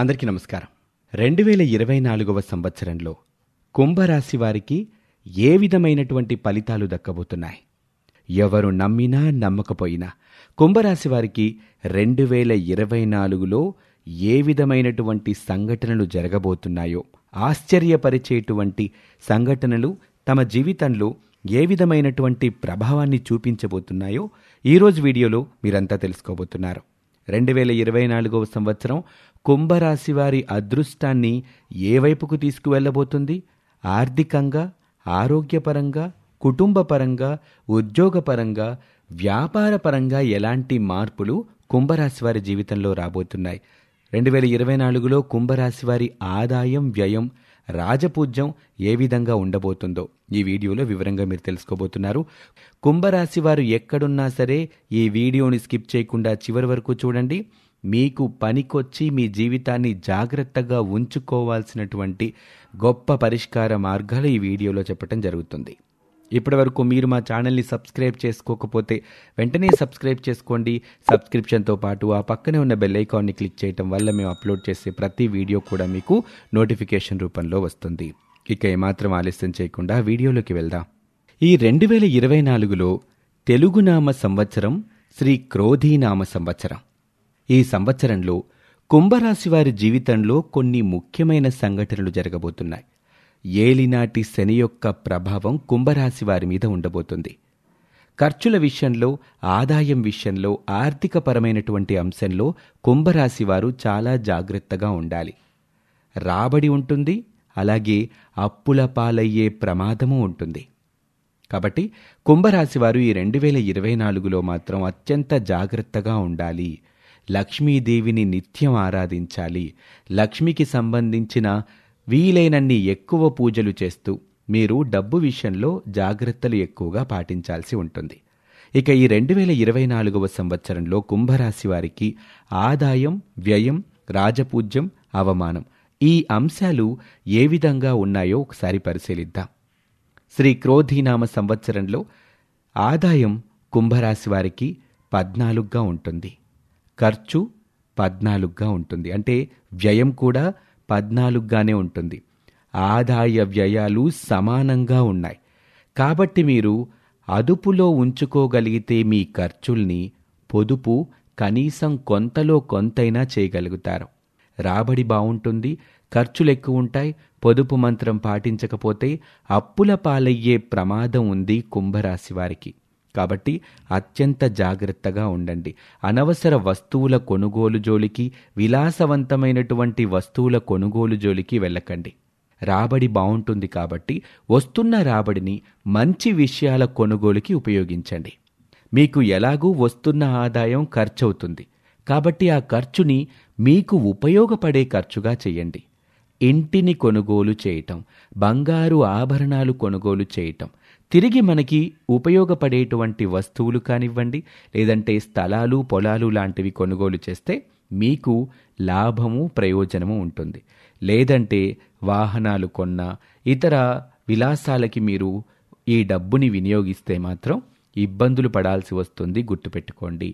అందరికీ నమస్కారం రెండు వేల ఇరవై నాలుగవ సంవత్సరంలో కుంభరాశి వారికి ఏ విధమైనటువంటి ఫలితాలు దక్కబోతున్నాయి ఎవరు నమ్మినా నమ్మకపోయినా కుంభరాశి వారికి రెండు వేల ఇరవై నాలుగులో ఏ విధమైనటువంటి సంఘటనలు జరగబోతున్నాయో ఆశ్చర్యపరిచేటువంటి సంఘటనలు తమ జీవితంలో ఏ విధమైనటువంటి ప్రభావాన్ని చూపించబోతున్నాయో ఈరోజు వీడియోలో మీరంతా తెలుసుకోబోతున్నారు రెండు వేల ఇరవై నాలుగవ సంవత్సరం కుంభరాశి వారి అదృష్టాన్ని ఏ వైపుకు తీసుకువెళ్ళబోతుంది ఆర్థికంగా ఆరోగ్యపరంగా కుటుంబపరంగా ఉద్యోగపరంగా వ్యాపారపరంగా ఎలాంటి మార్పులు కుంభరాశి వారి జీవితంలో రాబోతున్నాయి రెండు వేల ఇరవై నాలుగులో కుంభరాశి వారి ఆదాయం వ్యయం రాజపూజ్యం ఏ విధంగా ఉండబోతుందో ఈ వీడియోలో వివరంగా మీరు తెలుసుకోబోతున్నారు కుంభరాశి వారు ఎక్కడున్నా సరే ఈ వీడియోని స్కిప్ చేయకుండా చివరి వరకు చూడండి మీకు పనికొచ్చి మీ జీవితాన్ని జాగ్రత్తగా ఉంచుకోవాల్సినటువంటి గొప్ప పరిష్కార మార్గాలు ఈ వీడియోలో చెప్పడం జరుగుతుంది ఇప్పటి వరకు మీరు మా ఛానల్ని సబ్స్క్రైబ్ చేసుకోకపోతే వెంటనే సబ్స్క్రైబ్ చేసుకోండి సబ్స్క్రిప్షన్తో పాటు ఆ పక్కనే ఉన్న బెల్ ఐకాన్ని క్లిక్ చేయడం వల్ల మేము అప్లోడ్ చేసే ప్రతి వీడియో కూడా మీకు నోటిఫికేషన్ రూపంలో వస్తుంది ఇక ఏమాత్రం ఆలస్యం చేయకుండా వీడియోలోకి వెళ్దాం ఈ రెండు వేల ఇరవై నాలుగులో తెలుగునామ సంవత్సరం శ్రీ క్రోధీనామ సంవత్సరం ఈ సంవత్సరంలో కుంభరాశివారి జీవితంలో కొన్ని ముఖ్యమైన సంఘటనలు జరగబోతున్నాయి ఏలినాటి శని యొక్క ప్రభావం కుంభరాశి వారి మీద ఉండబోతుంది ఖర్చుల విషయంలో ఆదాయం విషయంలో ఆర్థికపరమైనటువంటి అంశంలో కుంభరాశి వారు చాలా జాగ్రత్తగా ఉండాలి రాబడి ఉంటుంది అలాగే అప్పుల పాలయ్యే ప్రమాదము ఉంటుంది కాబట్టి కుంభరాశివారు ఈ రెండు వేల ఇరవై నాలుగులో మాత్రం అత్యంత జాగ్రత్తగా ఉండాలి లక్ష్మీదేవిని నిత్యం ఆరాధించాలి లక్ష్మికి సంబంధించిన వీలైనన్ని ఎక్కువ పూజలు చేస్తూ మీరు డబ్బు విషయంలో జాగ్రత్తలు ఎక్కువగా పాటించాల్సి ఉంటుంది ఇక ఈ రెండు వేల ఇరవై నాలుగవ సంవత్సరంలో కుంభరాశి వారికి ఆదాయం వ్యయం రాజపూజ్యం అవమానం ఈ అంశాలు ఏ విధంగా ఉన్నాయో ఒకసారి పరిశీలిద్దాం శ్రీ క్రోధీనామ సంవత్సరంలో ఆదాయం కుంభరాశి వారికి పద్నాలుగుగా ఉంటుంది ఖర్చు పద్నాలుగుగా ఉంటుంది అంటే వ్యయం కూడా పద్నాలుగుగానే ఉంటుంది ఆదాయ వ్యయాలు సమానంగా ఉన్నాయి కాబట్టి మీరు అదుపులో ఉంచుకోగలిగితే మీ ఖర్చుల్ని పొదుపు కనీసం కొంతలో కొంతైనా చేయగలుగుతారు రాబడి బాగుంటుంది ఖర్చులు ఎక్కువ ఉంటాయి పొదుపు మంత్రం పాటించకపోతే అప్పుల పాలయ్యే ప్రమాదం ఉంది కుంభరాశి వారికి కాబట్టి అత్యంత జాగ్రత్తగా ఉండండి అనవసర వస్తువుల కొనుగోలు జోలికి విలాసవంతమైనటువంటి వస్తువుల కొనుగోలు జోలికి వెళ్ళకండి రాబడి బాగుంటుంది కాబట్టి వస్తున్న రాబడిని మంచి విషయాల కొనుగోలుకి ఉపయోగించండి మీకు ఎలాగూ వస్తున్న ఆదాయం ఖర్చవుతుంది కాబట్టి ఆ ఖర్చుని మీకు ఉపయోగపడే ఖర్చుగా చేయండి ఇంటిని కొనుగోలు చేయటం బంగారు ఆభరణాలు కొనుగోలు చేయటం తిరిగి మనకి ఉపయోగపడేటువంటి వస్తువులు కానివ్వండి లేదంటే స్థలాలు పొలాలు లాంటివి కొనుగోలు చేస్తే మీకు లాభము ప్రయోజనము ఉంటుంది లేదంటే వాహనాలు కొన్న ఇతర విలాసాలకి మీరు ఈ డబ్బుని వినియోగిస్తే మాత్రం ఇబ్బందులు పడాల్సి వస్తుంది గుర్తుపెట్టుకోండి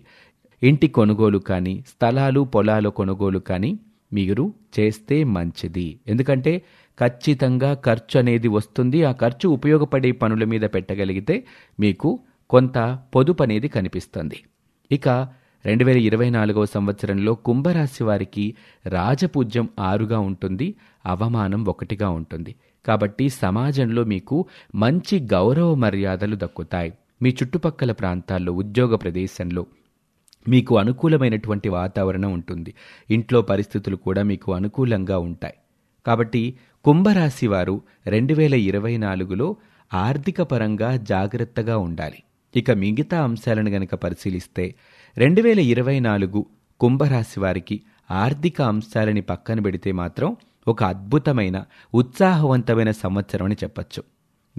ఇంటి కొనుగోలు కానీ స్థలాలు పొలాల కొనుగోలు కానీ మీరు చేస్తే మంచిది ఎందుకంటే ఖచ్చితంగా ఖర్చు అనేది వస్తుంది ఆ ఖర్చు ఉపయోగపడే పనుల మీద పెట్టగలిగితే మీకు కొంత పొదుపు అనేది కనిపిస్తుంది ఇక రెండు వేల ఇరవై నాలుగవ సంవత్సరంలో కుంభరాశి వారికి రాజపూజ్యం ఆరుగా ఉంటుంది అవమానం ఒకటిగా ఉంటుంది కాబట్టి సమాజంలో మీకు మంచి గౌరవ మర్యాదలు దక్కుతాయి మీ చుట్టుపక్కల ప్రాంతాల్లో ఉద్యోగ ప్రదేశంలో మీకు అనుకూలమైనటువంటి వాతావరణం ఉంటుంది ఇంట్లో పరిస్థితులు కూడా మీకు అనుకూలంగా ఉంటాయి కాబట్టి కుంభరాశి వారు రెండు వేల ఇరవై నాలుగులో ఆర్థిక పరంగా జాగ్రత్తగా ఉండాలి ఇక మిగతా అంశాలను గనక పరిశీలిస్తే రెండు వేల ఇరవై నాలుగు కుంభరాశి వారికి ఆర్థిక అంశాలని పక్కన పెడితే మాత్రం ఒక అద్భుతమైన ఉత్సాహవంతమైన సంవత్సరం అని చెప్పచ్చు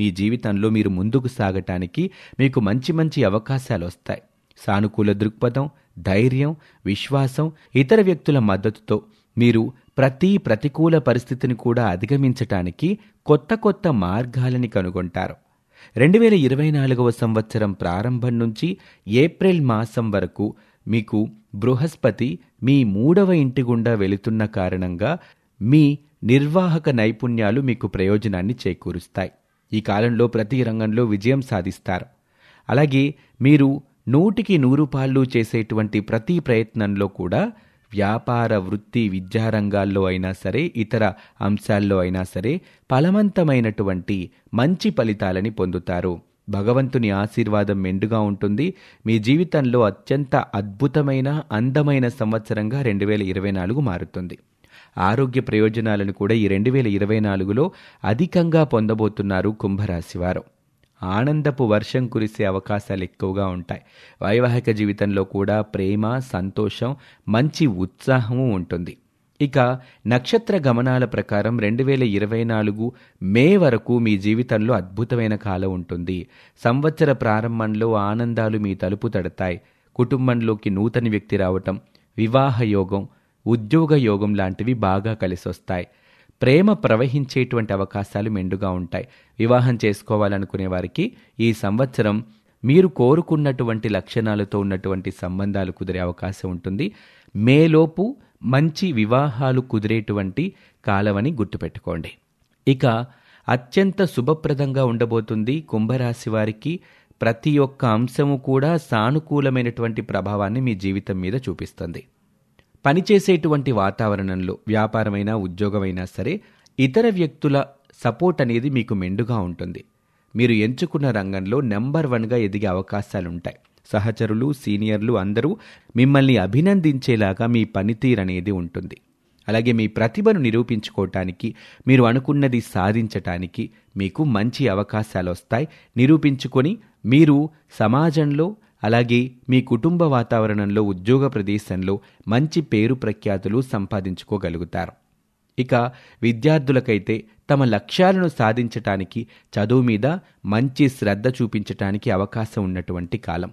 మీ జీవితంలో మీరు ముందుకు సాగటానికి మీకు మంచి మంచి అవకాశాలు వస్తాయి సానుకూల దృక్పథం ధైర్యం విశ్వాసం ఇతర వ్యక్తుల మద్దతుతో మీరు ప్రతి ప్రతికూల పరిస్థితిని కూడా అధిగమించటానికి కొత్త కొత్త మార్గాలని కనుగొంటారు రెండు వేల ఇరవై నాలుగవ సంవత్సరం ప్రారంభం నుంచి ఏప్రిల్ మాసం వరకు మీకు బృహస్పతి మీ మూడవ ఇంటి గుండా వెళుతున్న కారణంగా మీ నిర్వాహక నైపుణ్యాలు మీకు ప్రయోజనాన్ని చేకూరుస్తాయి ఈ కాలంలో ప్రతి రంగంలో విజయం సాధిస్తారు అలాగే మీరు నూటికి నూరు పాళ్ళు చేసేటువంటి ప్రతి ప్రయత్నంలో కూడా వ్యాపార వృత్తి విద్యారంగాల్లో అయినా సరే ఇతర అంశాల్లో అయినా సరే ఫలవంతమైనటువంటి మంచి ఫలితాలని పొందుతారు భగవంతుని ఆశీర్వాదం మెండుగా ఉంటుంది మీ జీవితంలో అత్యంత అద్భుతమైన అందమైన సంవత్సరంగా రెండు వేల ఇరవై నాలుగు మారుతుంది ఆరోగ్య ప్రయోజనాలను కూడా ఈ రెండు వేల ఇరవై నాలుగులో అధికంగా పొందబోతున్నారు కుంభరాశివారు ఆనందపు వర్షం కురిసే అవకాశాలు ఎక్కువగా ఉంటాయి వైవాహిక జీవితంలో కూడా ప్రేమ సంతోషం మంచి ఉత్సాహము ఉంటుంది ఇక నక్షత్ర గమనాల ప్రకారం రెండు వేల ఇరవై నాలుగు మే వరకు మీ జీవితంలో అద్భుతమైన కాలం ఉంటుంది సంవత్సర ప్రారంభంలో ఆనందాలు మీ తలుపు తడతాయి కుటుంబంలోకి నూతన వ్యక్తి రావటం వివాహ యోగం ఉద్యోగ యోగం లాంటివి బాగా కలిసొస్తాయి ప్రేమ ప్రవహించేటువంటి అవకాశాలు మెండుగా ఉంటాయి వివాహం చేసుకోవాలనుకునే వారికి ఈ సంవత్సరం మీరు కోరుకున్నటువంటి లక్షణాలతో ఉన్నటువంటి సంబంధాలు కుదిరే అవకాశం ఉంటుంది మేలోపు మంచి వివాహాలు కుదిరేటువంటి కాలమని గుర్తుపెట్టుకోండి ఇక అత్యంత శుభప్రదంగా ఉండబోతుంది కుంభరాశి వారికి ప్రతి ఒక్క అంశము కూడా సానుకూలమైనటువంటి ప్రభావాన్ని మీ జీవితం మీద చూపిస్తుంది పనిచేసేటువంటి వాతావరణంలో వ్యాపారమైనా ఉద్యోగమైనా సరే ఇతర వ్యక్తుల సపోర్ట్ అనేది మీకు మెండుగా ఉంటుంది మీరు ఎంచుకున్న రంగంలో నెంబర్ వన్గా ఎదిగే అవకాశాలుంటాయి సహచరులు సీనియర్లు అందరూ మిమ్మల్ని అభినందించేలాగా మీ పనితీరు అనేది ఉంటుంది అలాగే మీ ప్రతిభను నిరూపించుకోవటానికి మీరు అనుకున్నది సాధించటానికి మీకు మంచి అవకాశాలు వస్తాయి నిరూపించుకొని మీరు సమాజంలో అలాగే మీ కుటుంబ వాతావరణంలో ఉద్యోగ ప్రదేశంలో మంచి పేరు ప్రఖ్యాతులు సంపాదించుకోగలుగుతారు ఇక విద్యార్థులకైతే తమ లక్ష్యాలను సాధించటానికి చదువు మీద మంచి శ్రద్ధ చూపించటానికి అవకాశం ఉన్నటువంటి కాలం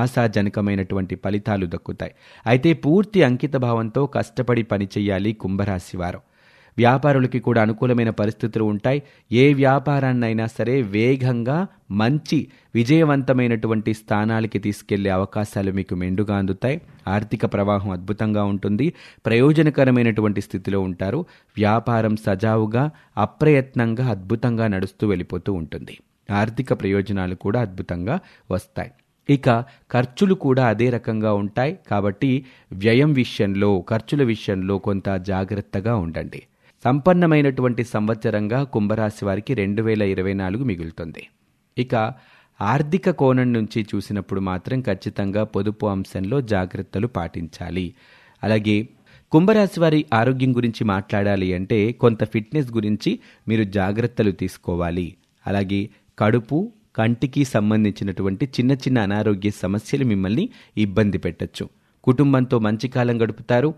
ఆశాజనకమైనటువంటి ఫలితాలు దక్కుతాయి అయితే పూర్తి అంకితభావంతో కష్టపడి పనిచేయాలి కుంభరాశివారు వ్యాపారులకి కూడా అనుకూలమైన పరిస్థితులు ఉంటాయి ఏ వ్యాపారాన్నైనా సరే వేగంగా మంచి విజయవంతమైనటువంటి స్థానాలకి తీసుకెళ్లే అవకాశాలు మీకు మెండుగా అందుతాయి ఆర్థిక ప్రవాహం అద్భుతంగా ఉంటుంది ప్రయోజనకరమైనటువంటి స్థితిలో ఉంటారు వ్యాపారం సజావుగా అప్రయత్నంగా అద్భుతంగా నడుస్తూ వెళ్ళిపోతూ ఉంటుంది ఆర్థిక ప్రయోజనాలు కూడా అద్భుతంగా వస్తాయి ఇక ఖర్చులు కూడా అదే రకంగా ఉంటాయి కాబట్టి వ్యయం విషయంలో ఖర్చుల విషయంలో కొంత జాగ్రత్తగా ఉండండి సంపన్నమైనటువంటి సంవత్సరంగా కుంభరాశి వారికి రెండు వేల ఇరవై నాలుగు మిగులుతుంది ఇక ఆర్థిక కోణం నుంచి చూసినప్పుడు మాత్రం ఖచ్చితంగా పొదుపు అంశంలో జాగ్రత్తలు పాటించాలి అలాగే కుంభరాశి వారి ఆరోగ్యం గురించి మాట్లాడాలి అంటే కొంత ఫిట్నెస్ గురించి మీరు జాగ్రత్తలు తీసుకోవాలి అలాగే కడుపు కంటికి సంబంధించినటువంటి చిన్న చిన్న అనారోగ్య సమస్యలు మిమ్మల్ని ఇబ్బంది పెట్టచ్చు కుటుంబంతో మంచి కాలం గడుపుతారు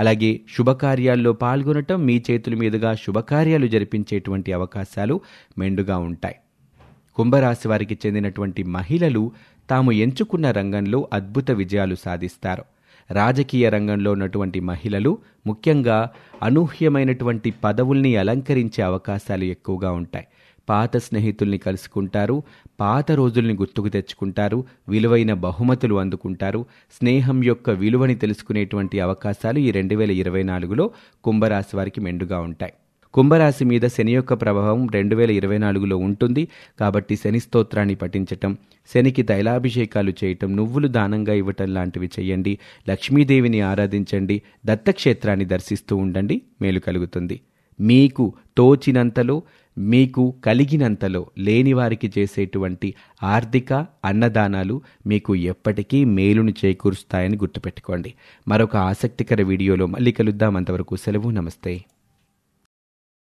అలాగే శుభకార్యాల్లో పాల్గొనటం మీ చేతుల మీదుగా శుభకార్యాలు జరిపించేటువంటి అవకాశాలు మెండుగా ఉంటాయి కుంభరాశి వారికి చెందినటువంటి మహిళలు తాము ఎంచుకున్న రంగంలో అద్భుత విజయాలు సాధిస్తారు రాజకీయ రంగంలో ఉన్నటువంటి మహిళలు ముఖ్యంగా అనూహ్యమైనటువంటి పదవుల్ని అలంకరించే అవకాశాలు ఎక్కువగా ఉంటాయి పాత స్నేహితుల్ని కలుసుకుంటారు పాత రోజుల్ని గుర్తుకు తెచ్చుకుంటారు విలువైన బహుమతులు అందుకుంటారు స్నేహం యొక్క విలువని తెలుసుకునేటువంటి అవకాశాలు ఈ రెండు వేల ఇరవై నాలుగులో కుంభరాశి వారికి మెండుగా ఉంటాయి కుంభరాశి మీద శని యొక్క ప్రభావం రెండు వేల ఇరవై నాలుగులో ఉంటుంది కాబట్టి శని స్తోత్రాన్ని పఠించటం శనికి తైలాభిషేకాలు చేయటం నువ్వులు దానంగా ఇవ్వటం లాంటివి చేయండి లక్ష్మీదేవిని ఆరాధించండి దత్తక్షేత్రాన్ని దర్శిస్తూ ఉండండి మేలు కలుగుతుంది మీకు తోచినంతలో మీకు కలిగినంతలో లేనివారికి చేసేటువంటి ఆర్థిక అన్నదానాలు మీకు ఎప్పటికీ మేలును చేకూరుస్తాయని గుర్తుపెట్టుకోండి మరొక ఆసక్తికర వీడియోలో మళ్ళీ కలుద్దాం అంతవరకు సెలవు నమస్తే